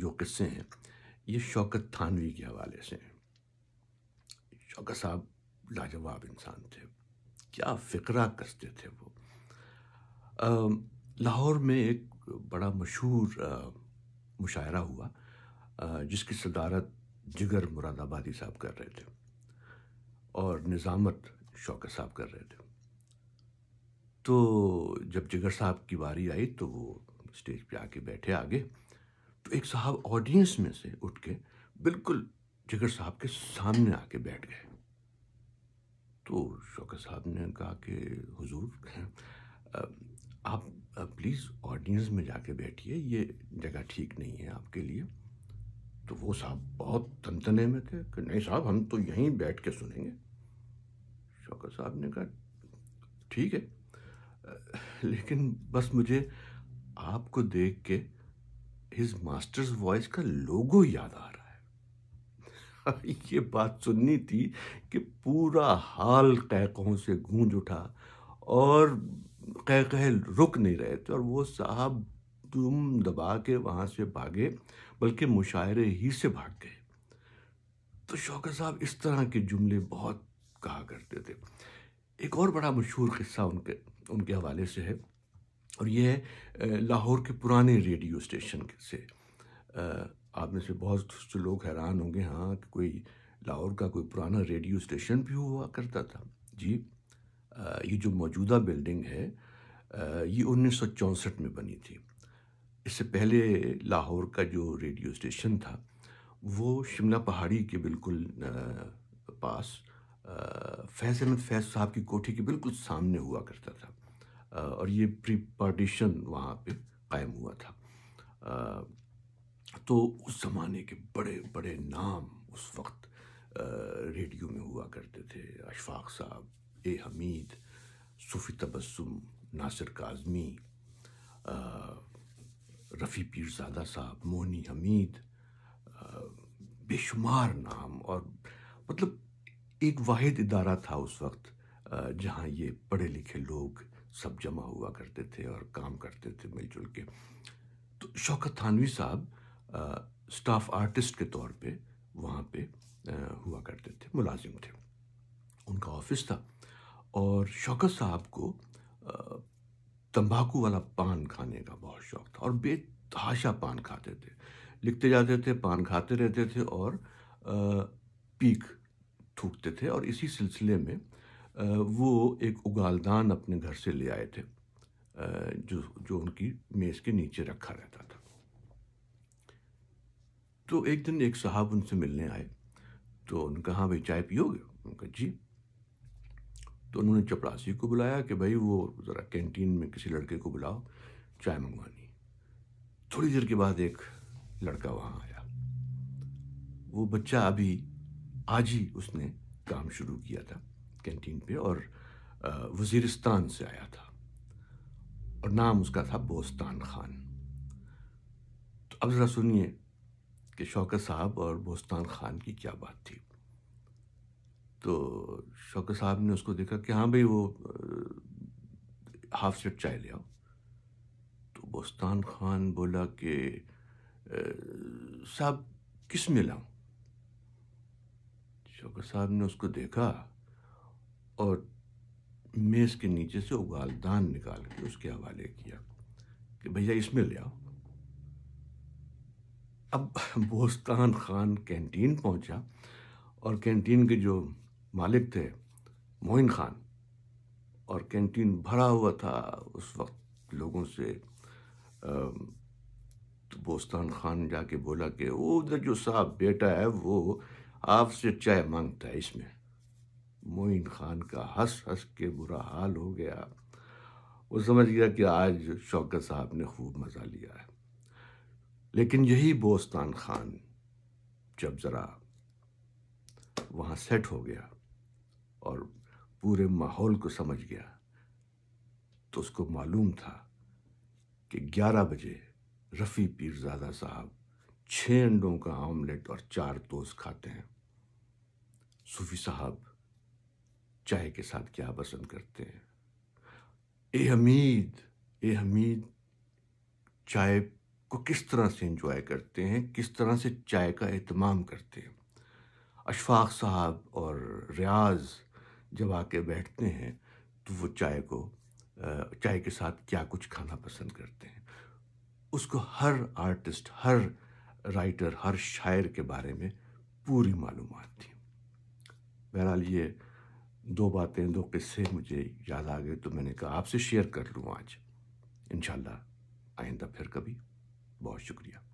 जो किस्से हैं ये शौकत थानवी के हवाले से हैं शौकत साहब लाजवाब इंसान थे क्या फ़िक्रा कसते थे वो लाहौर में एक बड़ा मशहूर मुशायरा हुआ आ, जिसकी सदारत जिगर मुरादाबादी साहब कर रहे थे और निज़ामत शौकत साहब कर रहे थे तो जब जिगर साहब की बारी आई तो वो स्टेज पे आके बैठे आगे तो एक साहब ऑडियंस में से उठ के बिल्कुल जिगर साहब के सामने आके बैठ गए तो शौकत साहब ने कहा कि हुजूर आप प्लीज़ ऑडियंस में जाके बैठिए ये जगह ठीक नहीं है आपके लिए तो वो साहब बहुत तनतने में थे कि नहीं साहब हम तो यहीं बैठ के सुनेंगे शौकत साहब ने कहा ठीक है लेकिन बस मुझे आपको देख के हिज मास्टर्स वॉइस का लोगो याद आ रहा है ये बात सुननी थी कि पूरा हाल कहकहों से गूंज उठा और कह कह रुक नहीं रहे थे और वो साहब दुम दबा के वहाँ से भागे बल्कि मुशायरे ही से भाग गए तो शौकत साहब इस तरह के जुमले बहुत कहा करते थे एक और बड़ा मशहूर किस्सा उनके उनके हवाले से है और ये है लाहौर के पुराने रेडियो स्टेशन से आप में से बहुत से लोग हैरान होंगे हाँ कि कोई लाहौर का कोई पुराना रेडियो स्टेशन भी हुआ करता था जी ये जो मौजूदा बिल्डिंग है ये उन्नीस में बनी थी इससे पहले लाहौर का जो रेडियो स्टेशन था वो शिमला पहाड़ी के बिल्कुल पास फैज़ अहमद फैज़ साहब की कोठी के बिल्कुल सामने हुआ करता था और ये प्रीपार्टीशन वहाँ पे कायम हुआ था तो उस ज़माने के बड़े बड़े नाम उस वक्त रेडियो में हुआ करते थे अशफाक साहब ए हमीद सूफी तबस्सुम नासिर काजमी रफ़ी पीरजादा साहब मोहनी हमीद बेशुमार नाम और मतलब एक वाद इदारा था उस वक्त जहाँ ये पढ़े लिखे लोग सब जमा हुआ करते थे और काम करते थे मिलजुल के तो शौकत थानवी साहब स्टाफ आर्टिस्ट के तौर पे वहाँ पे आ, हुआ करते थे मुलाजिम थे उनका ऑफिस था और शौकत साहब को तंबाकू वाला पान खाने का बहुत शौक़ था और बेतहाशा पान खाते थे लिखते जाते थे पान खाते रहते थे और आ, पीक थूकते थे और इसी सिलसिले में वो एक उगालदान अपने घर से ले आए थे जो जो उनकी मेज़ के नीचे रखा रहता था तो एक दिन एक साहब उनसे मिलने आए तो उन्होंने कहा भाई चाय पियोगे उनका जी तो उन्होंने चपरासी को बुलाया कि भाई वो ज़रा कैंटीन में किसी लड़के को बुलाओ चाय मंगवानी थोड़ी देर के बाद एक लड़का वहाँ आया वो बच्चा अभी आज ही उसने काम शुरू किया था कैंटीन पे और वजीरिस्तान से आया था और नाम उसका था बोस्तान खान तो अब ज़रा सुनिए कि शौकत साहब और बोस्तान खान की क्या बात थी तो शौकत साहब ने उसको देखा कि हाँ भाई वो हाफ सेट चाय ले आओ तो बोस्तान खान बोला कि साहब किस में लाऊं शौकत साहब ने उसको देखा और मेज़ के नीचे से उगाल दान निकाल के उसके हवाले किया कि भैया इसमें ले आओ अब बोस्तान खान कैंटीन पहुंचा और कैंटीन के जो मालिक थे मोइन खान और कैंटीन भरा हुआ था उस वक्त लोगों से तो बोस्तान खान जाके बोला कि वो उधर जो साहब बेटा है वो आपसे चाय मांगता है इसमें मोइन खान का हंस हंस के बुरा हाल हो गया वो समझ गया कि आज शौकत साहब ने खूब मज़ा लिया है लेकिन यही बोस्तान खान जब ज़रा वहाँ सेट हो गया और पूरे माहौल को समझ गया तो उसको मालूम था कि 11 बजे रफ़ी पीरजादा साहब छः अंडों का ऑमलेट और चार टोस्ट खाते हैं सूफी साहब चाय के साथ क्या पसंद करते हैं ए हमीद ए हमीद चाय को किस तरह से इंजॉय करते हैं किस तरह से चाय का अहतमाम करते हैं अशफाक साहब और रियाज जब आके बैठते हैं तो वो चाय को चाय के साथ क्या कुछ खाना पसंद करते हैं उसको हर आर्टिस्ट हर राइटर हर शायर के बारे में पूरी मालूम थी बहरहाल ये दो बातें दो किस्से मुझे याद आ गए तो मैंने कहा आपसे शेयर कर लूँ आज इन आइंदा फिर कभी बहुत शुक्रिया